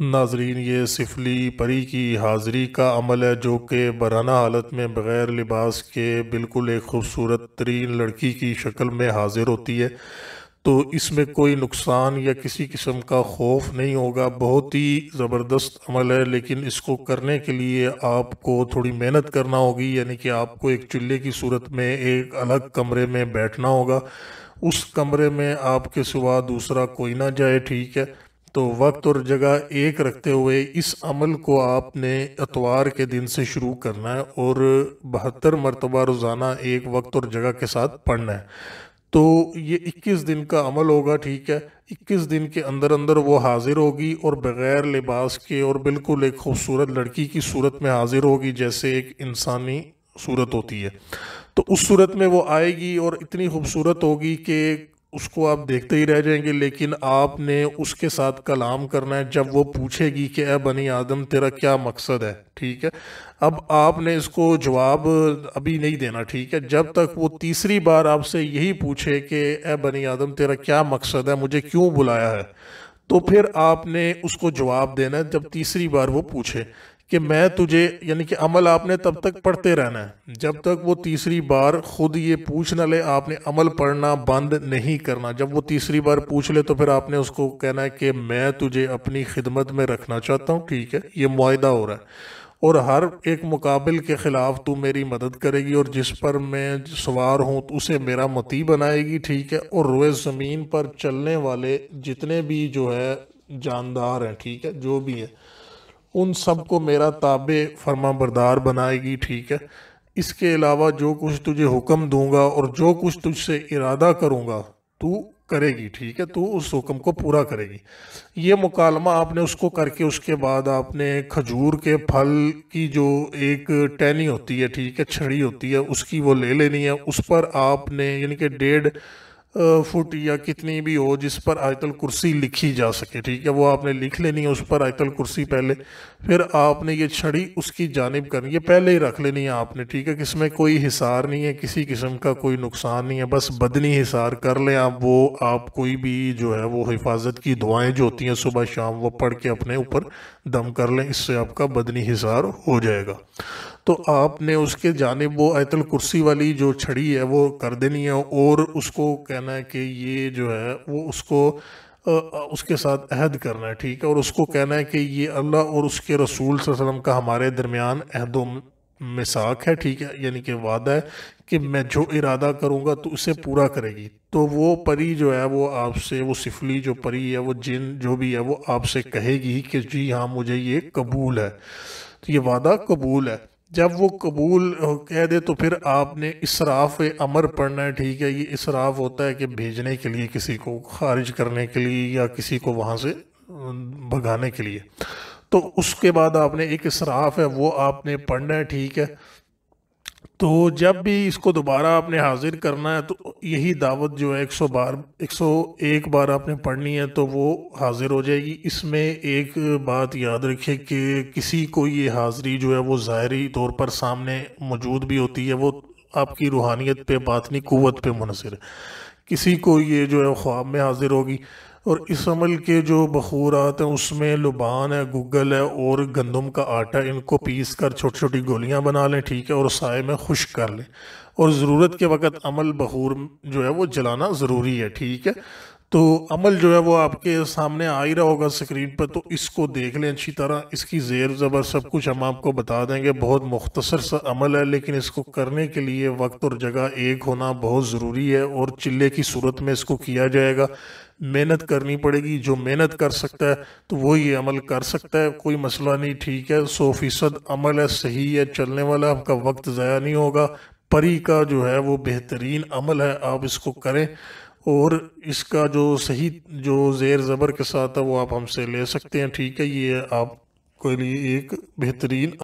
नाजरीन ये सिफली परी की हाज़री का अमल है जो कि बराना हालत में बग़ैर लिबास के बिल्कुल एक ख़ूबसूरत तरीन लड़की की शक्ल में हाजिर होती है तो इसमें कोई नुकसान या किसी किस्म का खौफ नहीं होगा बहुत ही ज़बरदस्त अमल है लेकिन इसको करने के लिए आपको थोड़ी मेहनत करना होगी यानी कि आपको एक चिल्ले की सूरत में एक अलग कमरे में बैठना होगा उस कमरे में आपके सिवा दूसरा कोई ना जाए ठीक है तो वक्त और जगह एक रखते हुए इस अमल को आपने अतवार के दिन से शुरू करना है और बहत्तर मरतबा रोज़ाना एक वक्त और जगह के साथ पढ़ना है तो ये 21 दिन का अमल होगा ठीक है 21 दिन के अंदर अंदर वो हाज़िर होगी और बग़ैर लिबास के और बिल्कुल एक खूबसूरत लड़की की सूरत में हाज़िर होगी जैसे एक इंसानी सूरत होती है तो उस सूरत में वो आएगी और इतनी खूबसूरत होगी कि उसको आप देखते ही रह जाएंगे लेकिन आपने उसके साथ कलाम करना है जब वो पूछेगी कि ए बनी आदम तेरा क्या मकसद है ठीक है अब आपने इसको जवाब अभी नहीं देना ठीक है जब तक वो तीसरी बार आपसे यही पूछे कि ए बनी आदम तेरा क्या मकसद है मुझे क्यों बुलाया है तो फिर आपने उसको जवाब देना है जब तीसरी बार वो पूछे कि मैं तुझे यानी कि अमल आपने तब तक पढ़ते रहना है जब तक वो तीसरी बार खुद ये पूछ ना ले आपने अमल पढ़ना बंद नहीं करना जब वो तीसरी बार पूछ ले तो फिर आपने उसको कहना है कि मैं तुझे अपनी खिदमत में रखना चाहता हूँ ठीक है ये माहा हो रहा है और हर एक मुकाबल के ख़िलाफ़ तू मेरी मदद करेगी और जिस पर मैं सवार हूँ तो उसे मेरा मती बनाएगी ठीक है और रोए ज़मीन पर चलने वाले जितने भी जो है जानदार हैं ठीक है जो भी है उन सब को मेरा ताबे फर्मा बरदार बनाएगी ठीक है इसके अलावा जो कुछ तुझे हुक्म दूंगा और जो कुछ तुझसे इरादा करूंगा तू करेगी ठीक है तू उस हुक्म को पूरा करेगी ये मुकालमा आपने उसको करके उसके बाद आपने खजूर के फल की जो एक टहनी होती है ठीक है छड़ी होती है उसकी वो ले लेनी है उस पर आपने यानी कि डेढ़ फुट या कितनी भी हो जिस पर आयतल कुर्सी लिखी जा सके ठीक है वो आपने लिख लेनी है उस पर आयतल कुर्सी पहले फिर आपने ये छड़ी उसकी जानब करनी है पहले ही रख लेनी है आपने ठीक है किसमें कोई हिसार नहीं है किसी किस्म का कोई नुकसान नहीं है बस बदनी हिसार कर लें आप वो आप कोई भी जो है वो हिफाजत की दुआएं जो होती हैं सुबह शाम वो पढ़ के अपने ऊपर दम कर लें इससे आपका बदनी हिसार हो जाएगा तो आपने उसके जानब वो आयतल कुर्सी वाली जो छड़ी है वो कर देनी है और उसको कहना है कि ये जो है वो उसको उसके साथ अहद करना है ठीक है और उसको कहना है कि ये अल्लाह और उसके रसूल वसम का हमारे दरमियान अहदों मिसाक है ठीक है यानी कि वादा है कि मैं जो इरादा करूँगा तो उसे पूरा करेगी तो वो परी जो है वो आपसे वो सिफली जो परी है वो जिन जो भी है वो आपसे कहेगी कि जी हाँ मुझे ये कबूल है तो ये वादा कबूल है जब वो कबूल कह दे तो फिर आपने इसराफ अमर पढ़ना है ठीक है ये इसराफ होता है कि भेजने के लिए किसी को खारिज करने के लिए या किसी को वहाँ से भगाने के लिए तो उसके बाद आपने एक इसराफ है वो आपने पढ़ना है ठीक है तो जब भी इसको दोबारा आपने हाजिर करना है तो यही दावत जो है एक सौ बार एक सौ एक बार आपने पढ़नी है तो वो हाजिर हो जाएगी इसमें एक बात याद रखिए कि किसी को ये हाजिरी जो है वो ज़ाहरी तौर पर सामने मौजूद भी होती है वो आपकी रूहानियत पे बातनी क़ुत पे मुनसर किसी को ये जो है ख्वाब में हाजिर होगी और इस अमल के जो बखूरात हैं उसमें लुबान है गूगल है और गंदम का आटा इनको पीस कर छोटी छोटी गोलियां बना लें ठीक है और साय में खुश कर लें और ज़रूरत के वक़्त अमल बखूर जो है वो जलाना ज़रूरी है ठीक है तो अमल जो है वो आपके सामने आ ही रहा होगा स्क्रीन पर तो इसको देख लें अच्छी तरह इसकी जेर ज़बर सब कुछ हम आपको बता देंगे बहुत मुख्तसर सा अमल है लेकिन इसको करने के लिए वक्त और जगह एक होना बहुत ज़रूरी है और चिल्ले की सूरत में इसको किया जाएगा मेहनत करनी पड़ेगी जो मेहनत कर सकता है तो वो ये अमल कर सकता है कोई मसला नहीं ठीक है सौ फीसद अमल है सही है चलने वाला आपका वक्त ज़ाया नहीं होगा परी का जो है वो बेहतरीन अमल है आप इसको करें और इसका जो सही जो ज़ेर ज़बर के साथ है वो आप हमसे ले सकते हैं ठीक है ये आपके लिए एक बेहतरीन